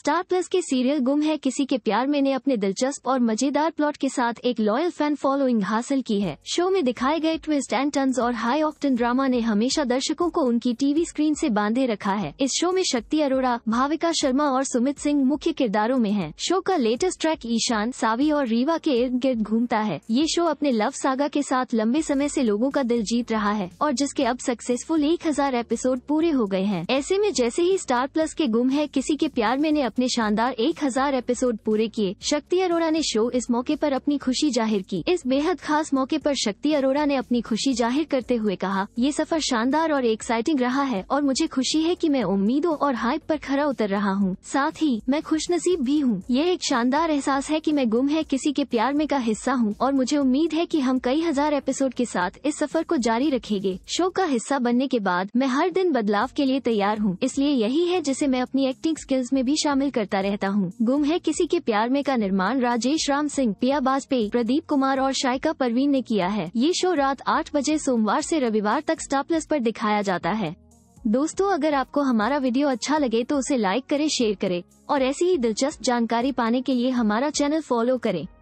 star plus के serial गुम है किसी के प्यार में ने अपने दिलचस्प और मजेदार प्लॉट के साथ एक लॉयल फैन फॉलोइंग हासिल की है शो में दिखाए गए ट्विस्ट एंड टर्न्स और हाई ऑक्टन ड्रामा ने हमेशा दर्शकों को उनकी टीवी स्क्रीन से बांधे रखा है इस शो में शक्ति अरोड़ा भाविका शर्मा और सुमित सिंह मुख्य किरदारों में है शो का लेटेस्ट ट्रैक ईशान सावी और रीवा के इर्द गिर्द घूमता है ये शो अपने लव सागा के साथ लंबे समय ऐसी लोगों का दिल जीत रहा है और जिसके अब सक्सेसफुल एक हजार एपिसोड पूरे हो गए हैं ऐसे में जैसे ही स्टार प्लस के गुम है किसी के प्यार में ने अपने शानदार 1000 एपिसोड पूरे किए शक्ति अरोड़ा ने शो इस मौके पर अपनी खुशी जाहिर की इस बेहद खास मौके पर शक्ति अरोड़ा ने अपनी खुशी जाहिर करते हुए कहा ये सफर शानदार और एक्साइटिंग रहा है और मुझे खुशी है की मैं उम्मीदों और हाइप आरोप खरा उतर रहा हूँ साथ ही मैं खुश भी हूँ यह एक शानदार एहसास है की मैं गुम है किसी के प्यार में का हिस्सा हूँ और मुझे उम्मीद है की हम कई हजार एपिसोड के साथ इस सफर को जारी रखेंगे शो का हिस्सा बनने के बाद मैं हर दिन बदलाव के लिए तैयार हूँ इसलिए यही है जिसे मैं अपनी एक्टिंग स्किल्स में भी शामिल शामिल करता रहता हूँ गुम है किसी के प्यार में का निर्माण राजेश राम सिंह पिया बाजपेयी प्रदीप कुमार और शायका परवीन ने किया है ये शो रात आठ बजे सोमवार ऐसी रविवार तक स्टार प्लस आरोप दिखाया जाता है दोस्तों अगर आपको हमारा वीडियो अच्छा लगे तो उसे लाइक करे शेयर करे और ऐसी ही दिलचस्प जानकारी पाने के लिए हमारा चैनल फॉलो करें